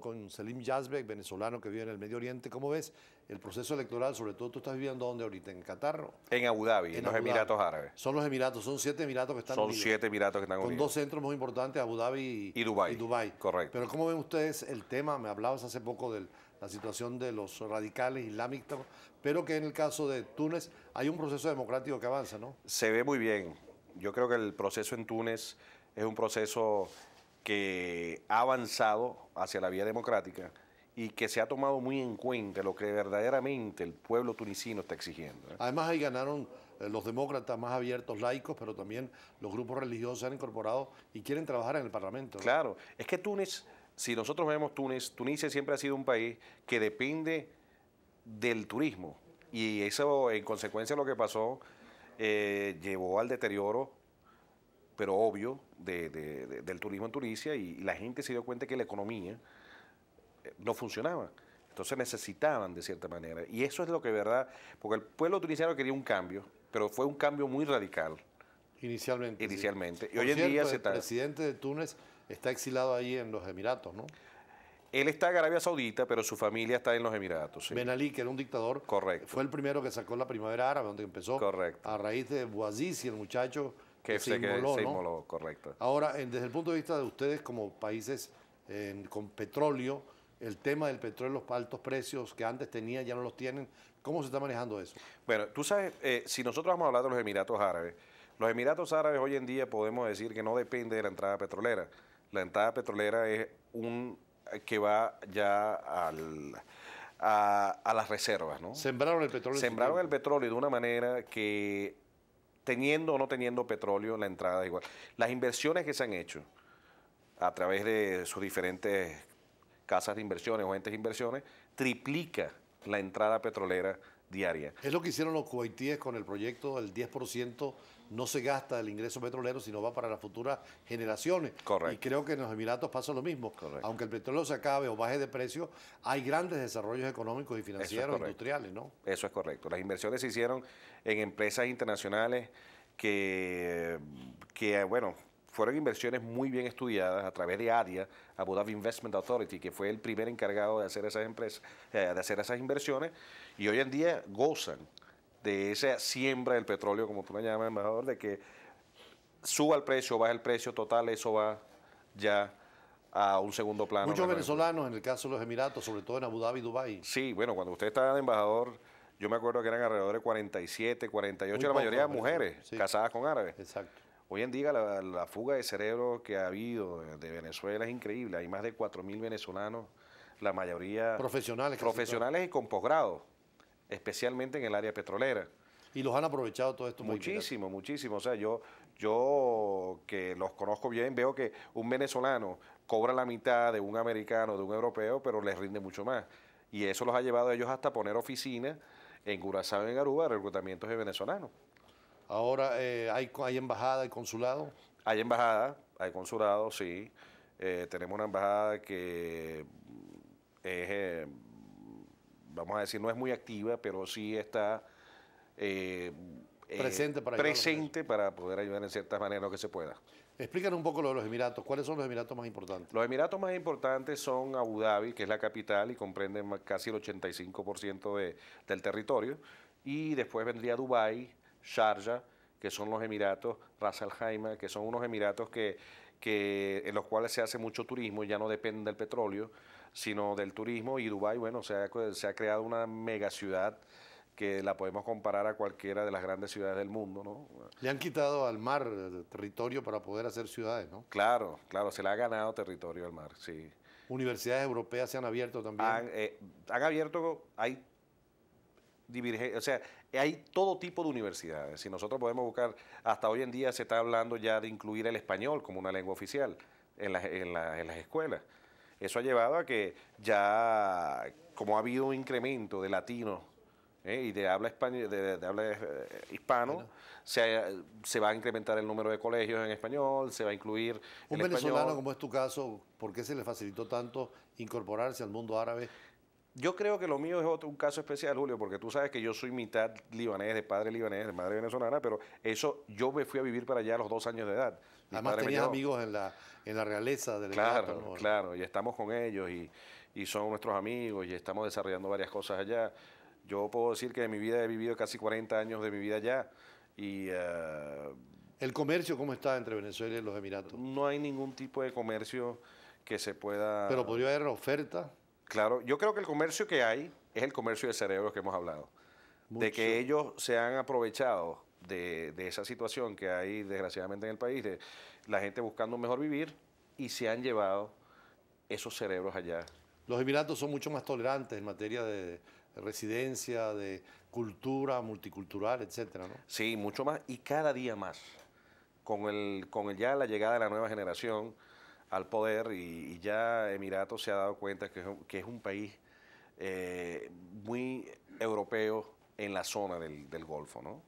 con Selim Yazbek, venezolano que vive en el Medio Oriente. ¿Cómo ves el proceso electoral? Sobre todo tú estás viviendo dónde ahorita, en Qatar. En Abu Dhabi, en, los Emiratos Árabes. Son los Emiratos, son siete Emiratos que están Son siete Emiratos que están con unidos. Con dos centros muy importantes, Abu Dhabi y, Y Dubai. Correcto. Pero ¿cómo ven ustedes el tema? Me hablabas hace poco de la situación de los radicales islámicos, pero que en el caso de Túnez hay un proceso democrático que avanza, ¿no? Se ve muy bien. Yo creo que el proceso en Túnez es un proceso que ha avanzado hacia la vía democrática y que se ha tomado muy en cuenta lo que verdaderamente el pueblo tunisino está exigiendo. ¿eh? Además ahí ganaron eh, los demócratas más abiertos, laicos, pero también los grupos religiosos se han incorporado y quieren trabajar en el Parlamento. Claro, es que Túnez, si nosotros vemos Túnez, Tunisia siempre ha sido un país que depende del turismo y eso en consecuencia lo que pasó eh, llevó al deterioro pero obvio, del turismo en Tunisia y, la gente se dio cuenta que la economía eh, no funcionaba. Entonces necesitaban de cierta manera. Y eso es lo que, verdad, porque el pueblo tunisiano quería un cambio, pero fue un cambio muy radical. Inicialmente. Inicialmente. Y hoy en día se está... El presidente de Túnez está exilado ahí en los Emiratos, ¿no? Él está en Arabia Saudita, pero su familia está en los Emiratos. Sí. Ben Ali, que era un dictador, Correcto. fue el primero que sacó la primavera árabe, donde empezó Correcto. a raíz de Bouazizi, el muchacho que, se, correcto. Ahora, desde el punto de vista de ustedes como países eh, con petróleo, el tema del petróleo, los altos precios que antes tenía, ya no los tienen. ¿Cómo se está manejando eso? Bueno, tú sabes, eh, si nosotros vamos a hablar de los Emiratos Árabes, los Emiratos Árabes hoy en día podemos decir que no depende de la entrada petrolera. La entrada petrolera es un que va ya al, a, las reservas, ¿no? Sembraron el petróleo. Sembraron el petróleo de una manera que teniendo o no teniendo petróleo, la entrada igual. Las inversiones que se han hecho a través de sus diferentes casas de inversiones o entes de inversiones triplica la entrada petrolera diaria. Es lo que hicieron los coitíes con el proyecto, el 10% no se gasta del ingreso petrolero, sino va para las futuras generaciones. Correcto. Y creo que en los Emiratos pasa lo mismo. Correcto. Aunque el petróleo se acabe o baje de precio, hay grandes desarrollos económicos y financieros, industriales, ¿no? Eso es correcto. Las inversiones se hicieron en empresas internacionales que, que bueno, fueron inversiones muy bien estudiadas a través de ADIA, Abu Dhabi Investment Authority, que fue el primer encargado de hacer esas empresas, eh, de hacer esas inversiones, y hoy en día gozan de esa siembra del petróleo, como tú me llamas, embajador, de que suba el precio, baja el precio total, eso va ya a un segundo plano. Muchos venezolanos, en el caso de los Emiratos, sobre todo en Abu Dhabi y Dubái. Sí, bueno, cuando usted estaba de embajador, yo me acuerdo que eran alrededor de 47, 48, la mayoría mujeres casadas con árabes. Exacto. Hoy en día la, fuga de cerebro que ha habido de Venezuela es increíble. Hay más de 4.000 venezolanos, la mayoría profesionales, profesionales y con posgrado, especialmente en el área petrolera. ¿Y los han aprovechado todo esto? Muchísimo, muchísimo. O sea, yo, yo que los conozco bien, veo que un venezolano cobra la mitad de un americano, de un europeo, pero les rinde mucho más. Y eso los ha llevado a ellos hasta poner oficinas en Curazao, en Aruba, reclutamientos de venezolanos. Ahora eh, hay, embajada y consulado. Hay embajada, hay consulado, sí. Eh, tenemos una embajada que es, eh, vamos a decir, no es muy activa, pero sí está presente, para, presente para poder ayudar en ciertas maneras lo que se pueda. Explícanos un poco lo de los Emiratos. ¿Cuáles son los Emiratos más importantes? Los Emiratos más importantes son Abu Dhabi, que es la capital y comprende casi el 85% del territorio. Y después vendría Dubái, Sharjah, que son los Emiratos, Ras Al Khaimah, que son unos Emiratos que, que, en los cuales se hace mucho turismo, ya no dependen del petróleo, sino del turismo. Y Dubái, bueno, se ha, se ha creado una mega ciudad que la podemos comparar a cualquiera de las grandes ciudades del mundo. ¿no? Le han quitado al mar territorio para poder hacer ciudades, ¿no? Claro, claro, se le ha ganado territorio al mar, sí. Universidades europeas se han abierto también. Han, eh, han abierto, hay o sea, hay todo tipo de universidades. Si nosotros podemos buscar, hasta hoy en día se está hablando ya de incluir el español como una lengua oficial en las, escuelas. Eso ha llevado a que ya, como ha habido un incremento de latinos ¿eh? y de habla, de, habla eh, hispano, se, va a incrementar el número de colegios en español, se va a incluir... Un venezolano, como es tu caso, ¿por qué se le facilitó tanto incorporarse al mundo árabe yo creo que lo mío es otro, un caso especial, Julio, porque tú sabes que yo soy mitad libanés, de padre libanés, de madre venezolana, pero eso yo me fui a vivir para allá a los dos años de edad. Además tenías amigos en la, en la realeza del Claro, claro, y estamos con ellos y, son nuestros amigos y estamos desarrollando varias cosas allá. Yo puedo decir que en mi vida he vivido casi 40 años de mi vida allá y... Ah, ¿El comercio cómo está entre Venezuela y los Emiratos? No hay ningún tipo de comercio que se pueda... Pero podría haber oferta Claro, yo creo que el comercio que hay es el comercio de cerebros que hemos hablado. De que ellos se han aprovechado de, esa situación que hay desgraciadamente en el país, de la gente buscando un mejor vivir y se han llevado esos cerebros allá. Los Emiratos son mucho más tolerantes en materia de residencia, de cultura multicultural, etcétera, ¿no? Sí, mucho más y cada día más. Con, el, con ya la llegada de la nueva generación, al poder y, ya Emiratos se ha dado cuenta que es, un país eh, muy europeo en la zona del, Golfo, ¿no?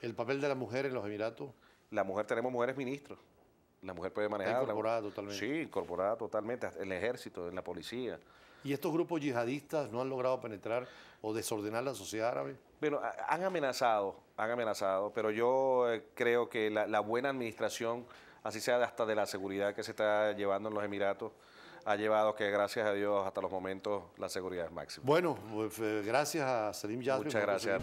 ¿El papel de la mujer en los Emiratos? La mujer, tenemos mujeres ministros. La mujer puede manejar. incorporada totalmente. Sí, incorporada totalmente, el ejército, en la policía. ¿Y estos grupos yihadistas no han logrado penetrar o desordenar la sociedad árabe? Bueno, han amenazado, han amenazado, pero yo eh, creo que la buena administración así sea hasta de la seguridad que se está llevando en los Emiratos, ha llevado que gracias a Dios hasta los momentos la seguridad es máxima. Bueno, pues, eh, gracias a Selim Muchas gracias.